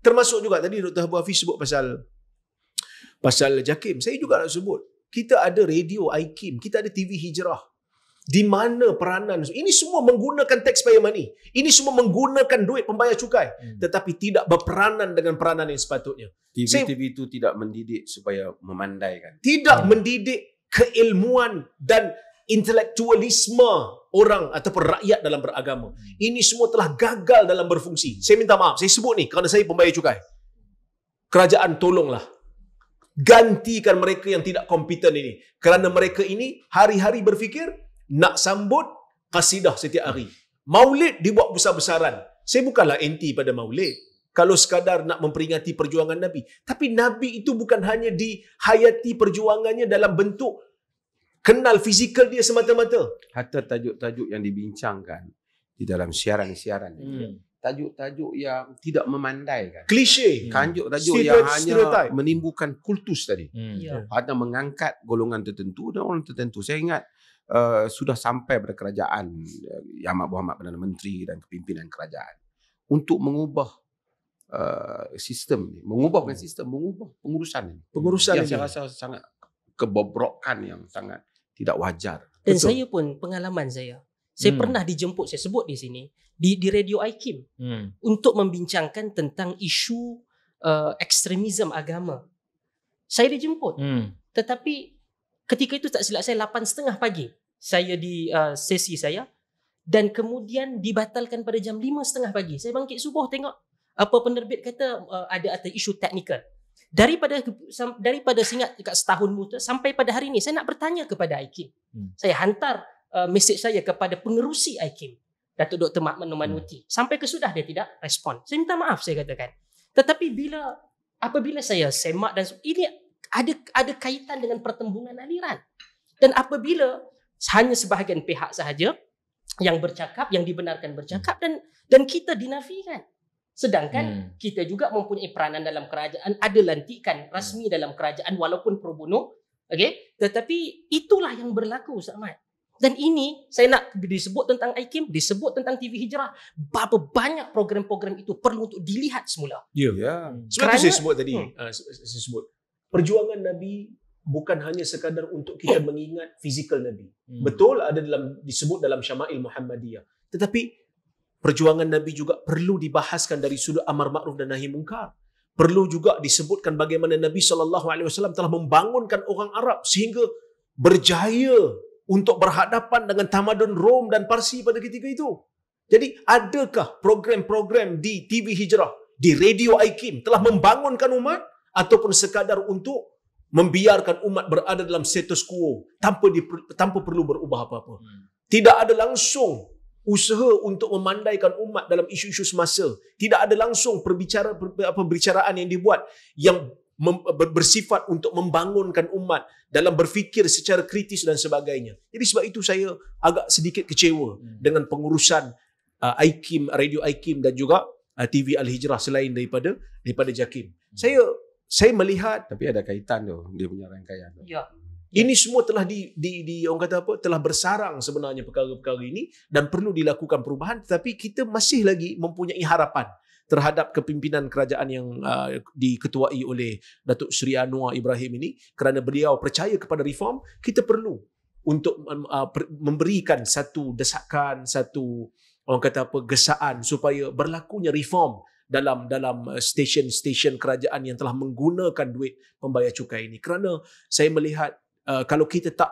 Termasuk juga tadi Dr. Abu Hafiz sebut pasal pasal Jakim. Saya juga nak sebut. Kita ada radio IKIM. Kita ada TV Hijrah. Di mana peranan. Ini semua menggunakan teks taxpayer money. Ini semua menggunakan duit pembayar cukai. Hmm. Tetapi tidak berperanan dengan peranan yang sepatutnya. TV-TV itu tidak mendidik supaya memandaikan. Tidak hmm. mendidik keilmuan dan intelektualisme orang ataupun rakyat dalam beragama. Hmm. Ini semua telah gagal dalam berfungsi. Saya minta maaf, saya sebut ni kerana saya pembayar cukai. Kerajaan tolonglah. Gantikan mereka yang tidak kompeten ini. Kerana mereka ini hari-hari berfikir nak sambut kasidah setiap hari. Maulid dibuat besar-besaran. Saya bukanlah anti pada maulid. Kalau sekadar nak memperingati perjuangan Nabi. Tapi Nabi itu bukan hanya dihayati perjuangannya dalam bentuk kenal fizikal dia semata-mata. Hatta tajuk-tajuk yang dibincangkan di dalam siaran-siaran. Hmm. Tajuk-tajuk yang tidak memandaikan. Klise. Hmm. Kanjuk tajuk Stereo- yang stereotype. hanya menimbulkan kultus tadi. Hmm. Yeah. Ada mengangkat golongan tertentu dan orang tertentu. Saya ingat uh, sudah sampai pada kerajaan uh, Yang Amat Muhammad Perdana Menteri dan kepimpinan kerajaan untuk mengubah Uh, sistem ni mengubahkan hmm. sistem mengubah pengurusan pengurusan yang ini. saya rasa sangat kebobrokan yang sangat tidak wajar. Dan Betul. saya pun pengalaman saya. Saya hmm. pernah dijemput saya sebut di sini di di Radio IKIM hmm. untuk membincangkan tentang isu uh, ekstremisme agama. Saya dijemput. Hmm. Tetapi ketika itu tak silap saya 8.30 pagi saya di uh, sesi saya dan kemudian dibatalkan pada jam 5.30 pagi. Saya bangkit subuh tengok apa penerbit kata uh, ada ada isu teknikal daripada daripada singat dekat setahun muda sampai pada hari ini saya nak bertanya kepada Aikim. Hmm. Saya hantar uh, mesej saya kepada pengerusi Aikim, Datuk Dr. Mak Manumanuti. Hmm. Sampai kesudah dia tidak respon. Saya minta maaf saya katakan. Tetapi bila apabila saya semak dan ini ada ada kaitan dengan pertembungan aliran. Dan apabila hanya sebahagian pihak sahaja yang bercakap, yang dibenarkan bercakap hmm. dan dan kita dinafikan. Sedangkan hmm. kita juga mempunyai peranan dalam kerajaan, ada lantikan rasmi hmm. dalam kerajaan walaupun pro bono. Okay? Tetapi itulah yang berlaku Ustaz Ahmad. Dan ini saya nak disebut tentang IKIM, disebut tentang TV Hijrah. Berapa banyak program-program itu perlu untuk dilihat semula. Ya. Yeah. Ya. Hmm. Yeah. Sebab itu saya sebut tadi. Hmm. Uh, ah, saya sebut. Perjuangan Nabi bukan hanya sekadar untuk kita eh. mengingat fizikal Nabi. Hmm. Betul ada dalam disebut dalam Syama'il Muhammadiyah. Tetapi Perjuangan Nabi juga perlu dibahaskan dari sudut amar ma'ruf dan nahi mungkar. Perlu juga disebutkan bagaimana Nabi SAW telah membangunkan orang Arab sehingga berjaya untuk berhadapan dengan tamadun Rom dan Parsi pada ketika itu. Jadi adakah program-program di TV Hijrah, di Radio Aikim telah membangunkan umat ataupun sekadar untuk membiarkan umat berada dalam status quo tanpa di, tanpa perlu berubah apa-apa. Hmm. Tidak ada langsung usaha untuk memandaikan umat dalam isu-isu semasa. Tidak ada langsung perbicara apa perbicaraan yang dibuat yang mem, bersifat untuk membangunkan umat dalam berfikir secara kritis dan sebagainya. Jadi sebab itu saya agak sedikit kecewa hmm. dengan pengurusan uh, IKIM Radio IKIM dan juga uh, TV Al Hijrah selain daripada daripada JAKIM. Hmm. Saya saya melihat tapi ada kaitan tu dia punya rangkaian Ya. Ini semua telah di, di, di orang kata apa telah bersarang sebenarnya perkara-perkara ini dan perlu dilakukan perubahan tetapi kita masih lagi mempunyai harapan terhadap kepimpinan kerajaan yang uh, diketuai oleh Datuk Seri Anwar Ibrahim ini kerana beliau percaya kepada reform kita perlu untuk um, uh, memberikan satu desakan satu orang kata apa gesaan supaya berlakunya reform dalam dalam uh, stesen-stesen kerajaan yang telah menggunakan duit pembayar cukai ini kerana saya melihat Uh, kalau kita tak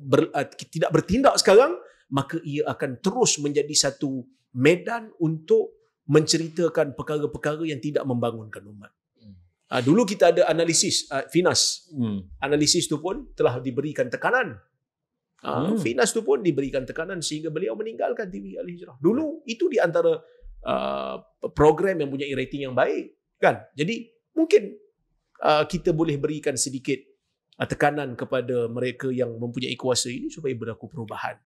ber, uh, tidak bertindak sekarang maka ia akan terus menjadi satu medan untuk menceritakan perkara-perkara yang tidak membangunkan umat. Hmm. Uh, dulu kita ada analisis uh, Finas. Hmm. Analisis tu pun telah diberikan tekanan. Uh, hmm. Finas itu pun diberikan tekanan sehingga beliau meninggalkan TV Al Hijrah. Dulu itu di antara uh, program yang punya rating yang baik, kan? Jadi mungkin uh, kita boleh berikan sedikit tekanan kepada mereka yang mempunyai kuasa ini supaya berlaku perubahan.